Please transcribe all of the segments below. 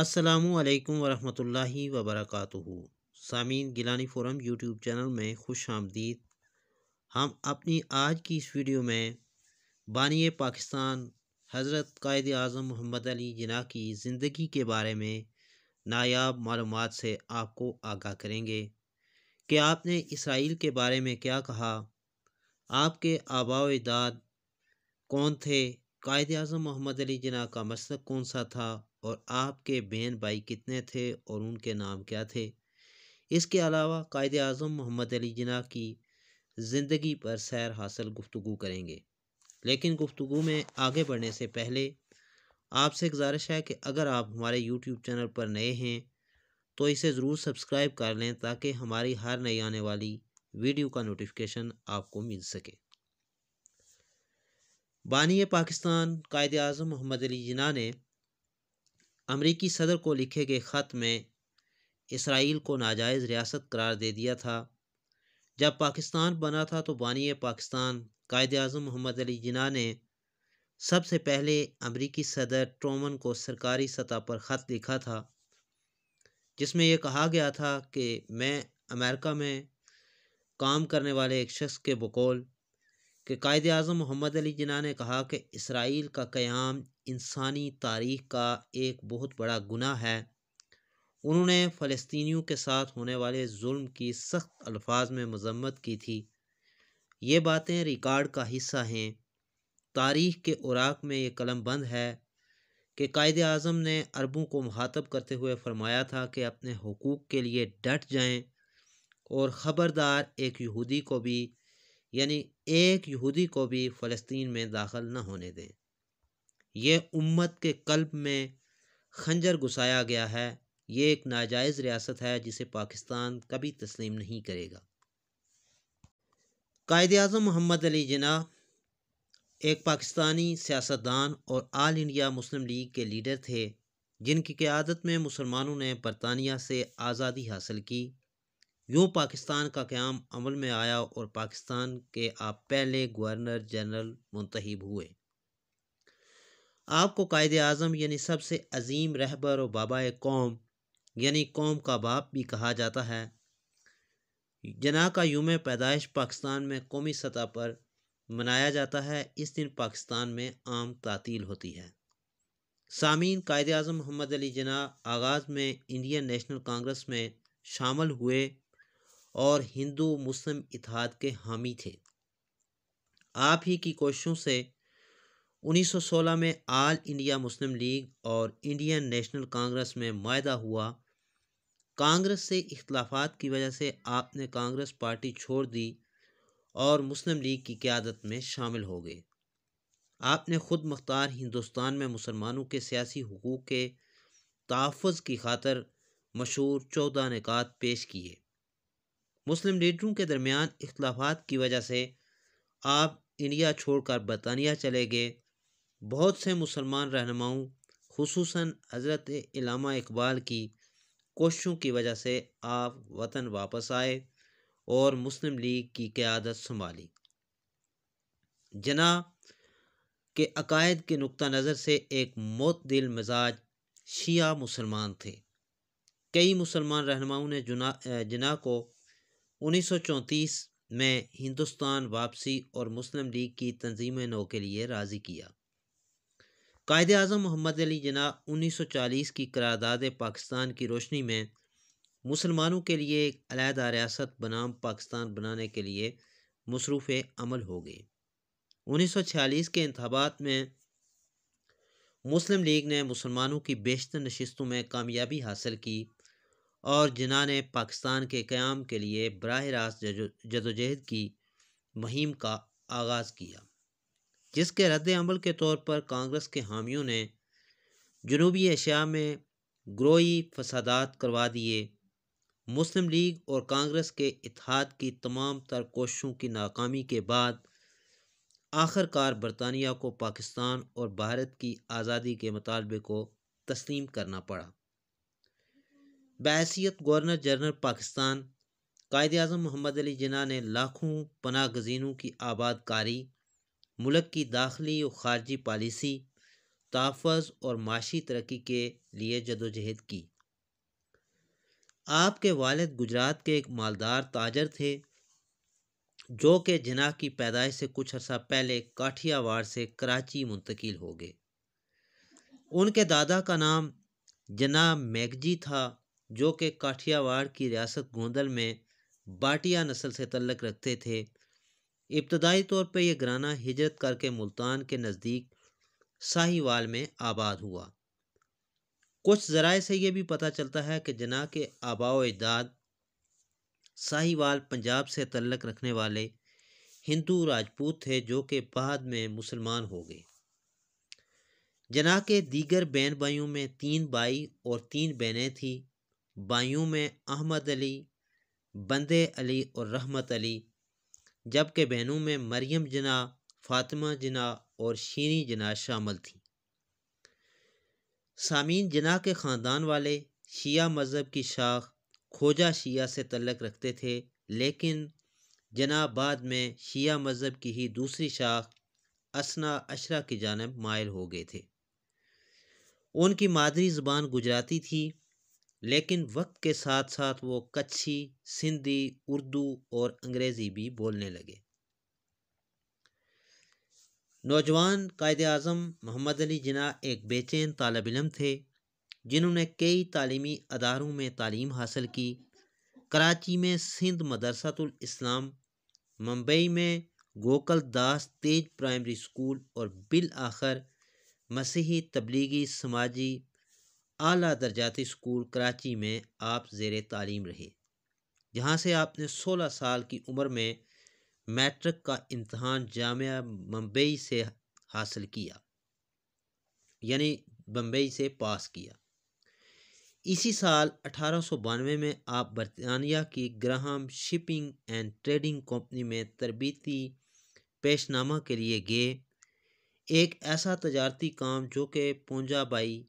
असलकम वरहमतुल्लाहि वबरकatuhu सामीन गिलानी फोरम यूट्यूब चैनल में खुश आमदीद हम अपनी आज की इस वीडियो में बानिय पाकिस्तान हज़रत कायद अज़म मोहम्मद अली जना की ज़िंदगी के बारे में नायाब मालूम से आपको आगाह करेंगे कि आपने इसराइल के बारे में क्या कहा आपके आबा दाद कौन थे कायद अज़म मोहम्मद अली जना का मसद कौन सा था और आपके बहन भाई कितने थे और उनके नाम क्या थे इसके अलावा कायद अजम मोहम्मद अली जना की ज़िंदगी पर सैर हासिल गुफ्तु करेंगे लेकिन गुफ्तु में आगे बढ़ने से पहले आपसे गुजारिश है कि अगर आप हमारे यूट्यूब चैनल पर नए हैं तो इसे ज़रूर सब्सक्राइब कर लें ताकि हमारी हर नई आने वाली वीडियो का नोटिफिकेशन आपको मिल सके बानी पाकिस्तान कायद अजम मोहम्मद अली जिना ने अमरीकी सदर को लिखे गए ख़त में इसराइल को नाजायज़ रियासत करार दे दिया था जब पाकिस्तान बना था तो बानी पाकिस्तान कायद अजम मोहम्मद अली जिना ने सबसे पहले अमरीकी सदर ट्रोमन को सरकारी सतह पर ख़त लिखा था जिसमें यह कहा गया था कि मैं अमेरिका में काम करने वाले एक शख्स के बकौल के कायद अजम मोहम्मद अली जिना ने कहा कि इसराइल का क़्याम इंसानी तारीख का एक बहुत बड़ा गुना है उन्होंने फ़लस्तनीों के साथ होने वाले जुल्म की सख्त अल्फाज में मजम्मत की थी ये बातें रिकॉर्ड का हिस्सा हैं तारीख के उराक में ये कलम बंद है कि कायद अज़म ने अरबों को मुहातब करते हुए फरमाया था कि अपने हकूक़ के लिए डट जाएं और ख़बरदार एक यहूदी को भी यानी एक यहूदी को भी फ़लस्तीन में दाखिल न होने दें ये उम्मत के कल्ब में खंजर घुसाया गया है ये एक नाजायज़ रियासत है जिसे पाकिस्तान कभी तस्लीम नहीं करेगा कायद अजम मोहम्मद अली जना एक पाकिस्तानी सियासतदान और आल इंडिया मुस्लिम लीग के लीडर थे जिनकी क़्यादत में मुसलमानों ने बरतानिया से आज़ादी हासिल की यूँ पाकिस्तान का क़्याम अमल में आया और पाकिस्तान के आप पहले गवर्नर जनरल मुंतब हुए आपको कायद अज़म यानी सबसे अजीम रहबर और बाबा कौम यानी कौम का बाप भी कहा जाता है जना का यूम पैदाइश पाकिस्तान में कौमी सतह पर मनाया जाता है इस दिन पाकिस्तान में आम तातील होती है सामीन कायद अजम मोहम्मद अली जना आगाज़ में इंडियन नेशनल कांग्रेस में शामिल हुए और हिंदू मुस्लिम इतिहाद के हामी थे आप ही की कोशिशों से 1916 में आल इंडिया मुस्लिम लीग और इंडियन नेशनल कांग्रेस में मायदा हुआ कांग्रेस से इख्लाफात की वजह से आपने कांग्रेस पार्टी छोड़ दी और मुस्लिम लीग की क्यादत में शामिल हो गए आपने ख़ुद मख्तार हिंदुस्तान में मुसलमानों के सियासी हकूक़ के तहफ़ की खातर मशहूर चौदह निकात पेश किए मुस्लिम लीडरों के दरमियान इख्लाफात की वजह से आप इंडिया छोड़कर बरतानिया चले गए बहुत से मुसलमान रहनुमाओं खसूस हज़रत इलामा इकबाल की कोशिशों की वजह से आप वतन वापस आए और मुस्लिम लीग की क़्यादत संभाली जना के अकायद के नुक़ नज़र से एक मौत दिल मिजाज शिया मुसलमान थे कई मुसलमान रहनुमाओं ने जना जना को उन्नीस सौ चौंतीस में हिंदुस्तान वापसी और मुस्लिम लीग की तंजीम नौ के लिए राज़ी किया कायद अजम मोहम्मद अली जना 1940 की करारदाद पाकिस्तान की रोशनी में मुसलमानों के लिए एक अलहदा रियासत बनाम पाकिस्तान बनाने के लिए मसरूफ़ अमल हो गए 1946 के इंतबात में मुस्लिम लीग ने मुसलमानों की बेशतर नशस्तों में कामयाबी हासिल की और जिना ने पाकिस्तान के क़्याम के लिए बरह रास्त जदोजहद की मुहिम का आगाज़ किया जिसके रद्द अमल के तौर पर कांग्रेस के हामियों ने जनूबी एशिया में ग्रोही फसादात करवा दिए मुस्लिम लीग और कांग्रेस के इतिहाद की तमाम तर कोशिशों की नाकामी के बाद आखिरकार बरतानिया को पाकिस्तान और भारत की आज़ादी के मुतालबे को तस्लीम करना पड़ा बैसीत गवर्नर जनरल पाकिस्तान कायद अजम मोहम्मद अली जिना ने लाखों पना गजीनों की आबादकारी मुल्क की दाखिली व खारजी पॉलिसी तहफ़ और माशी तरक्की के लिए जदोजहद की आपके वालद गुजरात के एक मालदार ताजर थे जो कि जना की पैदाइश से कुछ अर्सा पहले काठियावाड़ से कराची मुंतकिल हो गए उनके दादा का नाम जना मैगजी था जो कि काठियावाड़ की रियासत गोंदल में बाटिया नस्ल से तल्लक रखते थे इब्तदाई तौर पर यह घराना हिजरत करके मुल्तान के नज़दीक साहिवाल में आबाद हुआ कुछ ज़राए से ये भी पता चलता है कि जना के आबाओ अजदाद साहिवाल पंजाब से तल्लक रखने वाले हिंदू राजपूत थे जो कि बाद में मुसलमान हो गए जना के दीगर बहन भाइयों में तीन भाई और तीन बहनें थीं भाइयों में अहमद अली बंदे अली और रहमत अली जबकि बहनों में मरियम जना फातिमा जना और शीनी जना शामिल थी सामीन जना के ख़ानदान वाले शिया मज़हब की शाख खोजा शिया से तलक रखते थे लेकिन जना बाद में शिया मज़हब की ही दूसरी शाख असना अशरा की जानब मायल हो गए थे उनकी मादरी ज़बान गुजराती थी लेकिन वक्त के साथ साथ वो कच्छी सिंधी उर्दू और अंग्रेज़ी भी बोलने लगे नौजवान कायद अजम मोहम्मद अली जना एक बेचैन तालब इलम थे जिन्होंने कई तालीमी अदारों में तालीम हासिल की कराची में सिंध मदरसतुल इस्लाम मुंबई में गोकल दास तेज प्राइमरी स्कूल और बिल आखिर मसीही तबलीगी समाजी आला दर्जाती स्कूल कराची में आप ज़ेर तालीम रहे जहाँ से आपने सोलह साल की उम्र में मैट्रिक का इम्तहान जाम मुंबई से हासिल किया यानी बम्बई से पास किया इसी साल अठारह में आप बरतानिया की Graham shipping and trading company में तरबती पेशनामा के लिए गए एक ऐसा तजारती काम जो कि पूंजाबाई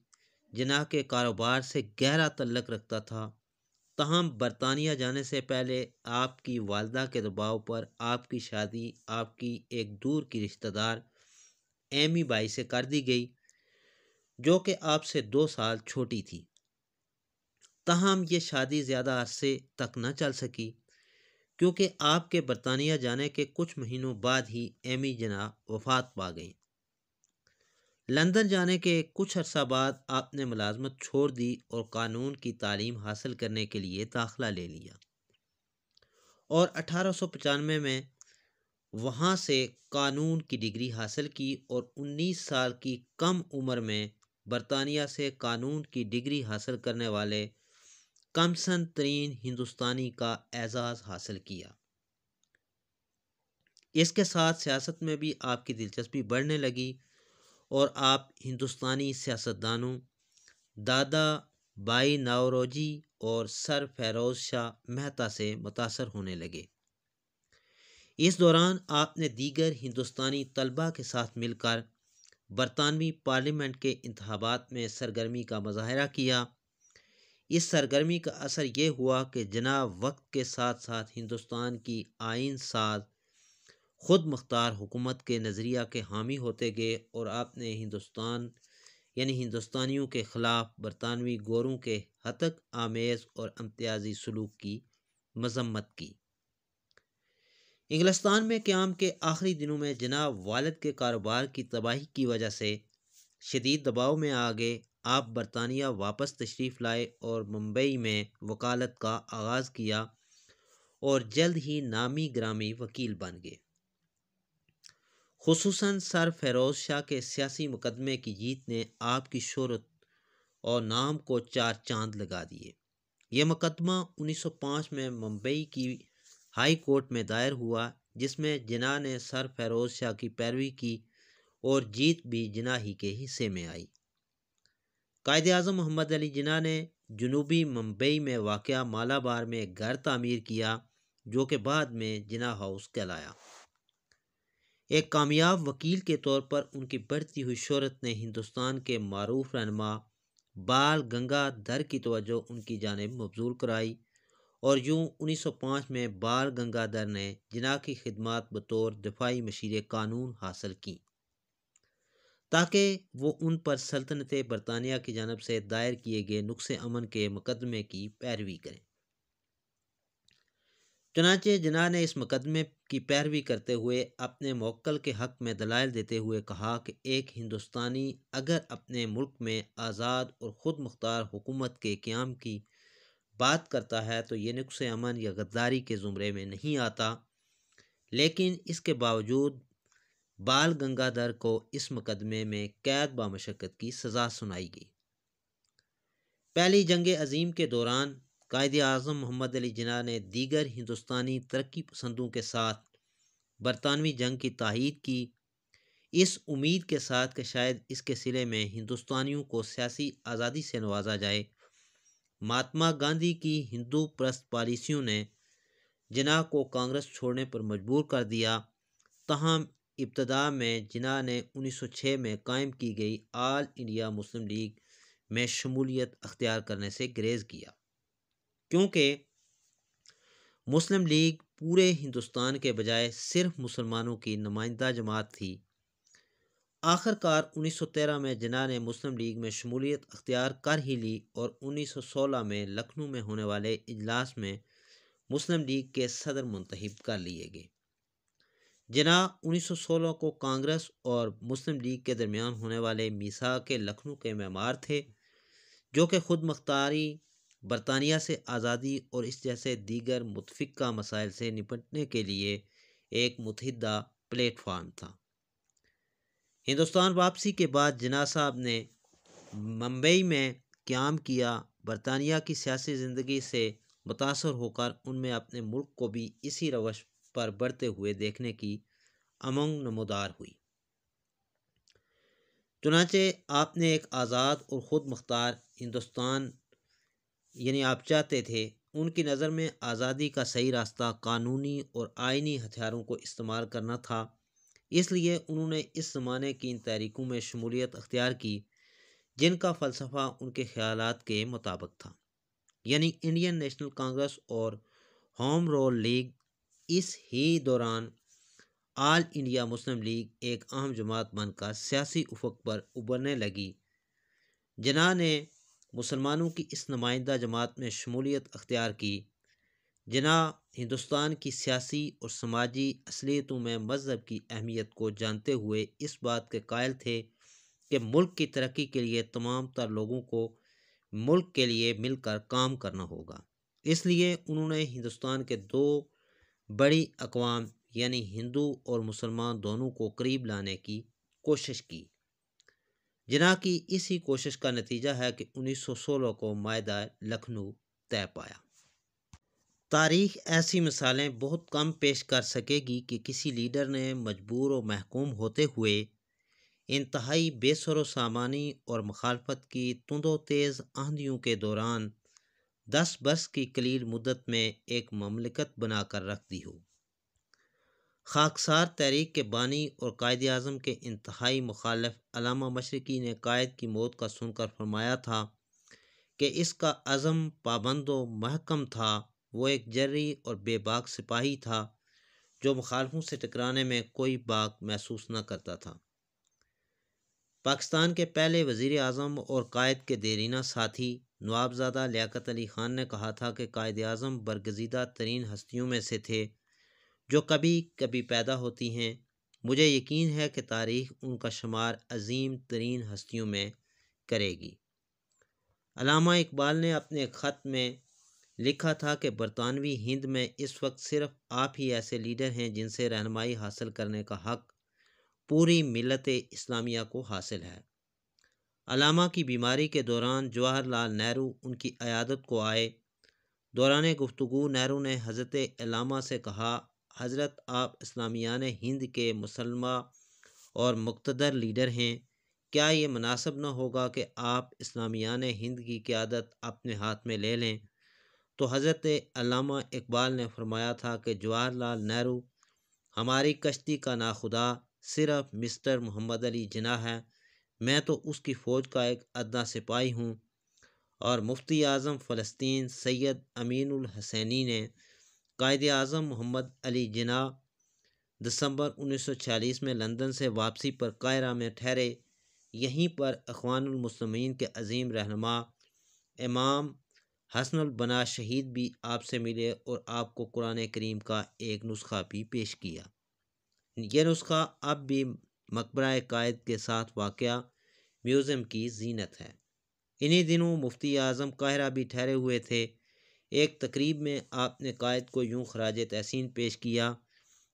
जना के कारोबार से गहरा तल्लक रखता था तहम बरतानिया जाने से पहले आपकी वालदा के दबाव पर आपकी शादी आपकी एक दूर की रिश्तेदार एमी बाई से कर दी गई जो कि आपसे दो साल छोटी थी तहम ये शादी ज़्यादा अरसे तक न चल सकी क्योंकि आपके बरतानिया जाने के कुछ महीनों बाद ही एमी जना वफात पा गई लंदन जाने के कुछ अर्सा बाद आपने मुलाजमत छोड़ दी और कानून की तालीम हासिल करने के लिए दाखिला ले लिया और अठारह सौ पचानवे में वहाँ से कानून की डिग्री हासिल की और उन्नीस साल की कम उम्र में बरतानिया से कानून की डिग्री हासिल करने वाले कमसन तरीन हिंदुस्तानी का एजाज़ हासिल किया इसके साथ सियासत में भी आपकी दिलचस्पी बढ़ने लगी और आप हिंदुस्तानी सियासतदानों दादा बाई नावरोजी और सर फरोज़ शाह मेहता से मुतासर होने लगे इस दौरान आपने दीगर हिंदुस्तानी तलबा के साथ मिलकर बरतानवी पार्लियामेंट के इंतबात में सरगर्मी का मुजाहरा किया इस सरगर्मी का असर ये हुआ कि जनाब वक्त के साथ साथ हिंदुस्तान की आइन साज ख़ुद मुख्तार हुकूमत के नज़रिया के हामी होते गए और आपने हिंदुस्तान यानी हिंदुस्तानियों के ख़िलाफ़ बरतानवी गोरों के हतक आमेज़ और अम्तियाजी सलूक की मजम्मत की इंग्लिस्तान में क्याम के आखिरी दिनों में जनाब वालद के कारोबार की तबाही की वजह से शदीद दबाव में आ गए आप बरतानिया वापस तशरीफ़ लाए और मुंबई में वकालत का आगाज़ किया और जल्द ही नामी ग्रामी वकील बन गए खसूस सर फरोज़ शाह के सियासी मुकदमे की जीत ने आपकी शहरत और नाम को चार चांद लगा दिए यह मुकदमा 1905 में मुंबई की हाई कोर्ट में दायर हुआ जिसमें जिना ने सर फरोज़ शाह की पैरवी की और जीत भी जिना ही के हिस्से में आई कायद अजम मोहम्मद अली जिना ने जनूबी मुंबई में वाक़ मालाबार में घर तामीर किया जो कि बाद में जिना हाउस कहलाया एक कामयाब वकील के तौर पर उनकी बढ़ती हुई शहरत ने हिंदुस्तान के मरूफ रहनमा बाल गंगाधर की तवज्जो उनकी जानब मबजूल कराई और यूँ 1905 में बाल गंगाधर ने जिना की खिदमत बतौर दफाही मशीर कानून हासिल की ताकि वो उन पर सल्तनत बरतानिया की जानब से दायर किए गए नुस्ख अमन के मुकदमे की पैरवी करें चुनाचे जना ने इस मुकदमे की पैरवी करते हुए अपने मोक्ल के हक में दलाइल देते हुए कहा कि एक हिंदुस्तानी अगर अपने मुल्क में आज़ाद और ख़ुद मुख्तार हुकूमत के क्याम की बात करता है तो ये नुस्ख़ अमन या गद्दारी के ज़ुमरे में नहीं आता लेकिन इसके बावजूद बाल गंगाधर को इस मुकदमे में कैद बामशक्क़त की सज़ा सुनाई गई पहली जंग अजीम के दौरान कायद अजम मोहम्मद अली जना ने दीगर हिंदुस्तानी तरक्की पसंदों के साथ बरतानवी जंग की तहिद की इस उम्मीद के साथ कि शायद इसके सिले में हिंदुस्तानियों को सियासी आज़ादी से नवाजा जाए महात्मा गांधी की हिंदू प्रस्त पॉलिसियों ने जना को कांग्रेस छोड़ने पर मजबूर कर दिया तहम इब्तदा में जना ने 1906 में कायम की गई आल इंडिया मुस्लिम लीग में शमूलियत अख्तियार करने से ग्रेज़ किया क्योंकि मुस्लिम लीग पूरे हिंदुस्तान के बजाय सिर्फ मुसलमानों की नुमाइंदा जमात थी आखिरकार 1913 में जिना ने मुस्लिम लीग में शमूलियत अख्तियार कर ही ली और 1916 में लखनऊ में होने वाले इजलास में मुस्लिम लीग के सदर मंतखब कर लिए गए जिना 1916 को कांग्रेस और मुस्लिम लीग के दरमियान होने वाले मीसा के लखनऊ के मेमार थे जो कि खुद मख्तारी बरतानिया से आज़ादी और इस जैसे दीगर मुतफ़ा मसाइल से निपटने के लिए एक मुतहदा प्लेटफार्म था हिंदुस्तान वापसी के बाद जना साहब ने मुंबई में क्याम किया बरतानिया की सियासी ज़िंदगी से मुतासर होकर उनमें अपने मुल्क को भी इसी रवश पर बढ़ते हुए देखने की अमंग नमदार हुई चुनाचे आपने एक आज़ाद और ख़ुद मुख्तार हिंदुस्तान यानी आप चाहते थे उनकी नज़र में आज़ादी का सही रास्ता कानूनी और आइनी हथियारों को इस्तेमाल करना था इसलिए उन्होंने इस ज़माने की इन तहरीकों में शमूलियत अख्तियार की जिनका फ़लसफ़ा उनके ख्याल के मुताबिक था यानी इंडियन नेशनल कांग्रेस और होम रोल लीग इस ही दौरान आल इंडिया मुस्लिम लीग एक अहम जमात बनकर सियासी उफक पर उबरने लगी जना ने मुसलमानों की इस नुमाइंदा जमात में शमूलियत अख्तियार की जिना हिंदुस्तान की सियासी और समाजी असलियतों में मज़हब की अहमियत को जानते हुए इस बात के कायल थे कि मुल्क की तरक्की के लिए तमाम तर लोगों को मुल्क के लिए मिलकर काम करना होगा इसलिए उन्होंने हिंदुस्तान के दो बड़ी अकवाम यानी हिंदू और मुसलमान दोनों को करीब लाने की कोशिश की जिना की इसी कोशिश का नतीजा है कि 1916 को मायदा लखनऊ तय पाया तारीख ऐसी मिसालें बहुत कम पेश कर सकेगी कि किसी लीडर ने मजबूर व महकूम होते हुए इंतहाई बेसर सामानी और मखालफत की तुंदो तेज़ आंधियों के दौरान दस बरस की कलील मुद्दत में एक ममलिकत बनाकर रख दी हो खाकसार तहरीक के बानी और कायद अजम के इंतहाई मुखालफ अलामा मशरकी ने कायद की मौत का सुनकर फरमाया था कि इसका अज़म पाबंद व महकम था वो एक जर्री और बेबाक सिपाही था जो मुखालफों से टकराने में कोई बाक महसूस न करता था पाकिस्तान के पहले वजीर अजम और कायद के देरीना साथी नवाबजादा लियाकत अली ख़ान ने कहा था कि कायद अजम बरगजीदा तरीन हस्तियों में से थे जो कभी कभी पैदा होती हैं मुझे यकीन है कि तारीख उनका शुमार अजीम तरीन हस्तियों में करेगी अलामा इकबाल ने अपने ख़त में लिखा था कि बरतानवी हिंद में इस वक्त सिर्फ आप ही ऐसे लीडर हैं जिनसे रहनमाई हासिल करने का हक पूरी मिलत इस्लामिया को हासिल है अलामा की बीमारी के दौरान जवाहरलाल नेहरू उनकी अयादत को आए दौरान गुफ्तु नेहरू ने हज़रत अलामा से कहा हज़रत आप इस्लामियान हिंद के मुसलमा और मकतदर लीडर हैं क्या ये मुनासब न होगा कि आप इस्लामियान हिंद की क्यादत अपने हाथ में ले लें तो हज़रत अलामा इकबाल ने फरमाया था कि जवाहर लाल नेहरू हमारी कश्ती का नाखुदा सिर्फ मिस्टर मोहम्मद अली जना है मैं तो उसकी फ़ौज का एक अदना सिपाही हूँ और मुफ्ती आज़म फ़लस्तीन सैयद अमीन हसैनी ने कायद अजम मोहम्मद अली जना दिसंबर 1946 में लंदन से वापसी पर कायरा में ठहरे यहीं पर अखवानमसमिन के अजीम रहनमा इमाम हसनबना शहीद भी आपसे मिले और आपको कुरान करीम का एक नुस्खा भी पेश किया यह नुस्खा अब भी मकबरा कायद के साथ वाक़ म्यूज़ियम की जीनत है इन्हीं दिनों मुफ्ती आज़म काहरा भी ठहरे हुए थे एक तकरीब में आपने कायद को यूँ खराज तहसीन पेश किया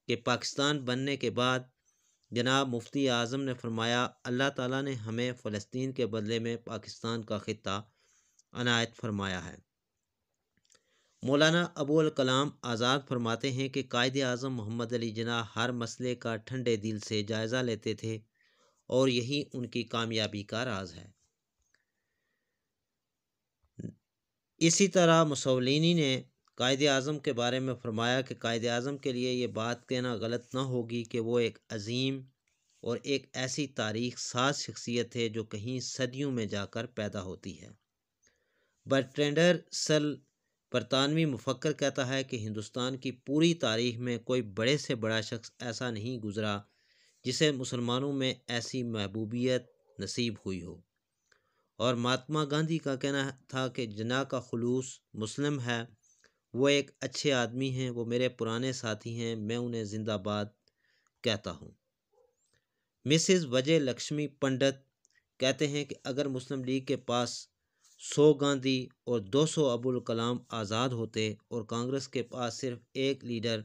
कि पाकिस्तान बनने के बाद जनाब मुफ्ती आज़म ने फरमाया अल्लाह ताला ने हमें फ़लस्तीन के बदले में पाकिस्तान का ख़त्ता अनायत फरमाया है मौलाना अबूल कलाम आज़ाद फरमाते हैं कि कायद अजम मोहम्मद अली जना हर मसले का ठंडे दिल से जायज़ा लेते थे और यही उनकी कामयाबी का राज है इसी तरह मुसोलिनी ने कायद अज़म के बारे में फरमाया कि कायद अज़म के लिए ये बात कहना गलत ना होगी कि वो एक अजीम और एक ऐसी तारीख साज शख्सियत है जो कहीं सदियों में जाकर पैदा होती है बर्ट्रेंडर सल बरतानवी मुफक्र कहता है कि हिंदुस्तान की पूरी तारीख में कोई बड़े से बड़ा शख्स ऐसा नहीं गुज़रा जिसे मुसलमानों में ऐसी महबूबियत नसीब हुई हो और महात्मा गांधी का कहना था कि जना का खलूस मुस्लिम है वो एक अच्छे आदमी हैं वो मेरे पुराने साथी हैं मैं उन्हें ज़िंदाबाद कहता हूँ मिसेस वजय लक्ष्मी पंडित कहते हैं कि अगर मुस्लिम लीग के पास सौ गांधी और दो सौ अबुल कलाम आज़ाद होते और कांग्रेस के पास सिर्फ एक लीडर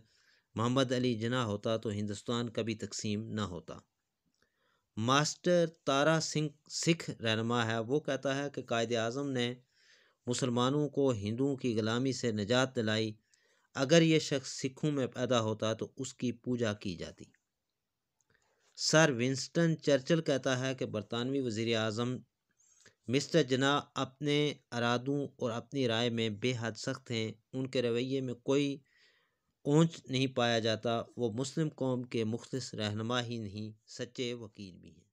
मोहम्मद अली जना होता तो हिंदुस्तान कभी तकसीम ना होता मास्टर तारा सिंह सिख रहनमा है वो कहता है कि कायद अज़म ने मुसलमानों को हिंदुओं की ग़ुलामी से निजात दिलाई अगर ये शख्स सिखों में पैदा होता तो उसकी पूजा की जाती सर विंस्टन चर्चिल कहता है कि बरतानवी वज़ी अजम मिस्टर जना अपने अरादों और अपनी राय में बेहद सख्त हैं उनके रवैये में कोई ऊँच नहीं पाया जाता वो मुस्लिम कौम के मुख़लस रहनुमा ही नहीं सच्चे वकील भी हैं